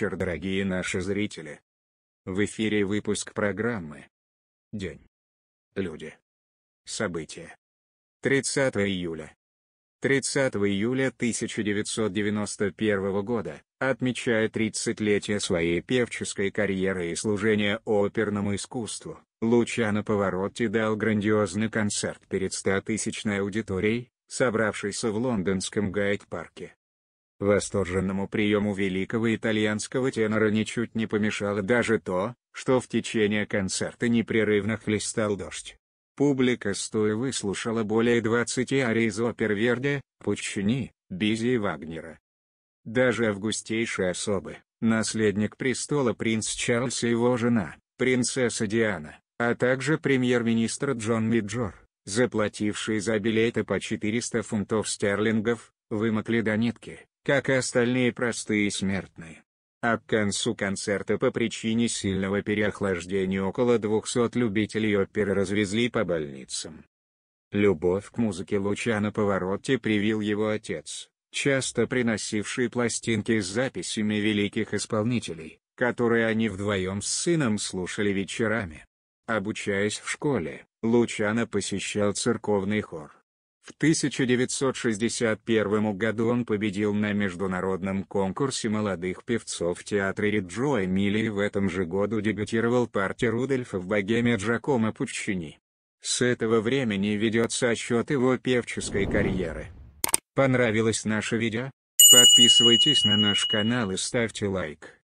вечер, дорогие наши зрители. В эфире выпуск программы День. Люди. События. 30 июля. 30 июля 1991 года, отмечая 30-летие своей певческой карьеры и служения оперному искусству, Лучано Поворотти дал грандиозный концерт перед 100-тысячной аудиторией, собравшейся в лондонском Гайд-парке. Восторженному приему великого итальянского тенора ничуть не помешало даже то, что в течение концерта непрерывно хлестал дождь. Публика стоя выслушала более 20 арий из опер Верди, Пучини, Бизи и Вагнера. Даже августейшие особы, наследник престола принц Чарльз и его жена, принцесса Диана, а также премьер-министр Джон Миджор, заплатившие за билеты по 400 фунтов стерлингов, вымокли до нитки как и остальные простые смертные. А к концу концерта по причине сильного переохлаждения около 200 любителей оперы развезли по больницам. Любовь к музыке на повороте привил его отец, часто приносивший пластинки с записями великих исполнителей, которые они вдвоем с сыном слушали вечерами. Обучаясь в школе, Лучано посещал церковный хор. В 1961 году он победил на международном конкурсе молодых певцов в театре Риджо Эмилии в этом же году дебютировал партия Рудольфа в богеме Джакомо Пуччини. С этого времени ведется отчет его певческой карьеры. Понравилось наше видео? Подписывайтесь на наш канал и ставьте лайк.